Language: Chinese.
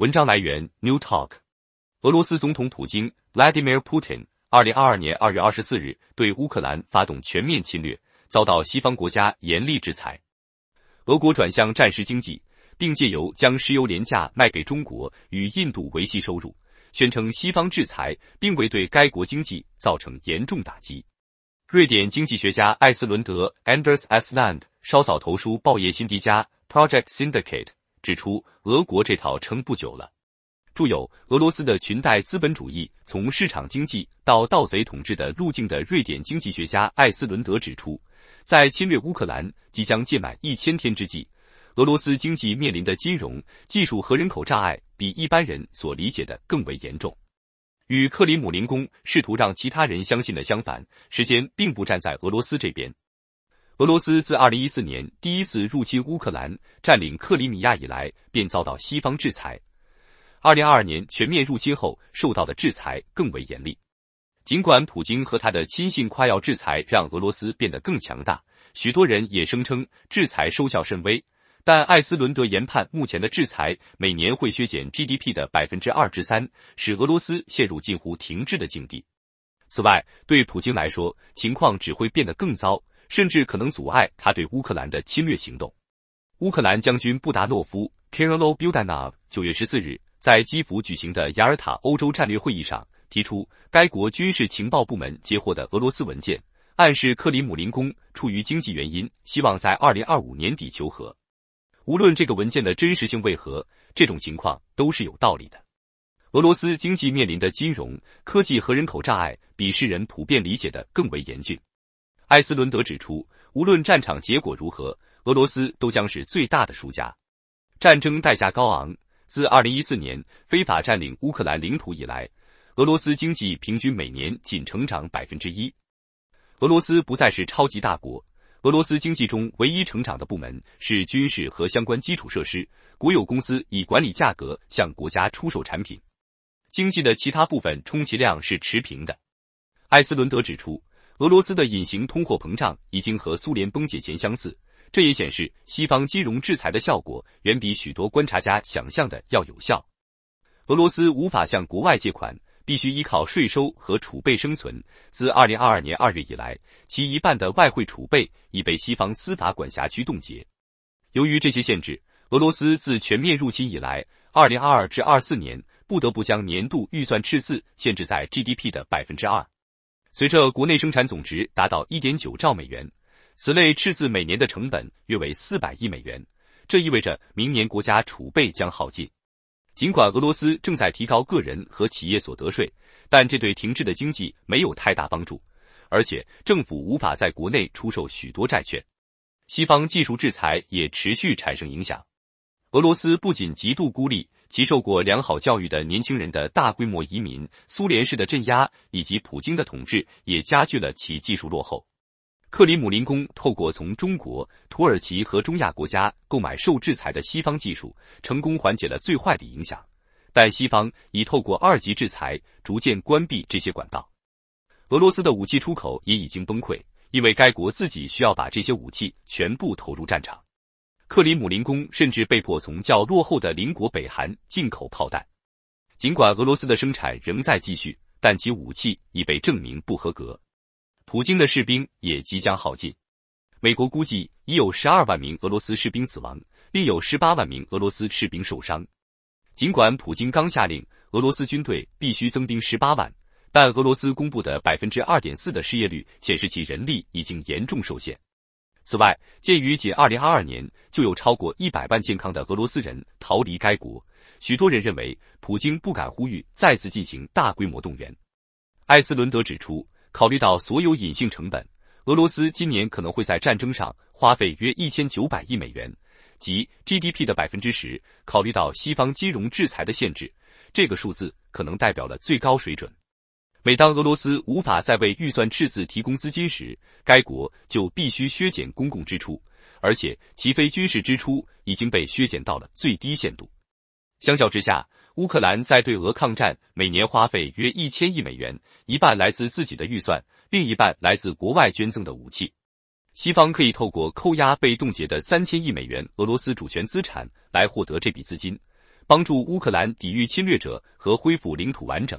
文章来源：New Talk。俄罗斯总统普京 （Vladimir Putin） 二零二二年二月二十四日对乌克兰发动全面侵略，遭到西方国家严厉制裁。俄国转向战时经济，并借由将石油廉价卖给中国与印度维系收入，宣称西方制裁并未对该国经济造成严重打击。瑞典经济学家艾斯伦德 （Anders a s l a n d 稍早投书报业辛迪加 （Project Syndicate）。指出，俄国这套撑不久了。著有《俄罗斯的裙带资本主义：从市场经济到盗贼统治的路径》的瑞典经济学家艾斯伦德指出，在侵略乌克兰即将届满一千天之际，俄罗斯经济面临的金融、技术和人口障碍比一般人所理解的更为严重。与克里姆林宫试图让其他人相信的相反，时间并不站在俄罗斯这边。俄罗斯自二零一四年第一次入侵乌克兰、占领克里米亚以来，便遭到西方制裁。二零二二年全面入侵后，受到的制裁更为严厉。尽管普京和他的亲信夸耀制裁让俄罗斯变得更强大，许多人也声称制裁收效甚微。但艾斯伦德研判，目前的制裁每年会削减 GDP 的百分之二至三，使俄罗斯陷入近乎停滞的境地。此外，对普京来说，情况只会变得更糟。甚至可能阻碍他对乌克兰的侵略行动。乌克兰将军布达诺夫 （Kirill Budanov） 九月十四日在基辅举行的雅尔塔欧洲战略会议上提出，该国军事情报部门截获的俄罗斯文件暗示克里姆林宫出于经济原因，希望在二零二五年底求和。无论这个文件的真实性为何，这种情况都是有道理的。俄罗斯经济面临的金融、科技和人口障碍，比世人普遍理解的更为严峻。埃斯伦德指出，无论战场结果如何，俄罗斯都将是最大的输家。战争代价高昂。自二零一四年非法占领乌克兰领土以来，俄罗斯经济平均每年仅成长百分之一。俄罗斯不再是超级大国。俄罗斯经济中唯一成长的部门是军事和相关基础设施。国有公司以管理价格向国家出售产品。经济的其他部分充其量是持平的。埃斯伦德指出。俄罗斯的隐形通货膨胀已经和苏联崩解前相似，这也显示西方金融制裁的效果远比许多观察家想象的要有效。俄罗斯无法向国外借款，必须依靠税收和储备生存。自2022年2月以来，其一半的外汇储备已被西方司法管辖区冻结。由于这些限制，俄罗斯自全面入侵以来，2022至24年不得不将年度预算赤字限制在 GDP 的2%。随着国内生产总值达到一点九兆美元，此类赤字每年的成本约为四百亿美元。这意味着明年国家储备将耗尽。尽管俄罗斯正在提高个人和企业所得税，但这对停滞的经济没有太大帮助，而且政府无法在国内出售许多债券。西方技术制裁也持续产生影响。俄罗斯不仅极度孤立。其受过良好教育的年轻人的大规模移民、苏联式的镇压以及普京的统治，也加剧了其技术落后。克里姆林宫透过从中国、土耳其和中亚国家购买受制裁的西方技术，成功缓解了最坏的影响，但西方已透过二级制裁逐渐关闭这些管道。俄罗斯的武器出口也已经崩溃，因为该国自己需要把这些武器全部投入战场。克里姆林宫甚至被迫从较落后的邻国北韩进口炮弹。尽管俄罗斯的生产仍在继续，但其武器已被证明不合格。普京的士兵也即将耗尽。美国估计已有十二万名俄罗斯士兵死亡，另有十八万名俄罗斯士兵受伤。尽管普京刚下令俄罗斯军队必须增兵十八万，但俄罗斯公布的百分之二点四的失业率显示其人力已经严重受限。此外，鉴于仅2022年就有超过100万健康的俄罗斯人逃离该国，许多人认为普京不敢呼吁再次进行大规模动员。艾斯伦德指出，考虑到所有隐性成本，俄罗斯今年可能会在战争上花费约1900亿美元，即 GDP 的百分之十。考虑到西方金融制裁的限制，这个数字可能代表了最高水准。每当俄罗斯无法再为预算赤字提供资金时，该国就必须削减公共支出，而且其非军事支出已经被削减到了最低限度。相较之下，乌克兰在对俄抗战每年花费约一千亿美元，一半来自自己的预算，另一半来自国外捐赠的武器。西方可以透过扣押被冻结的三千亿美元俄罗斯主权资产来获得这笔资金，帮助乌克兰抵御侵略者和恢复领土完整。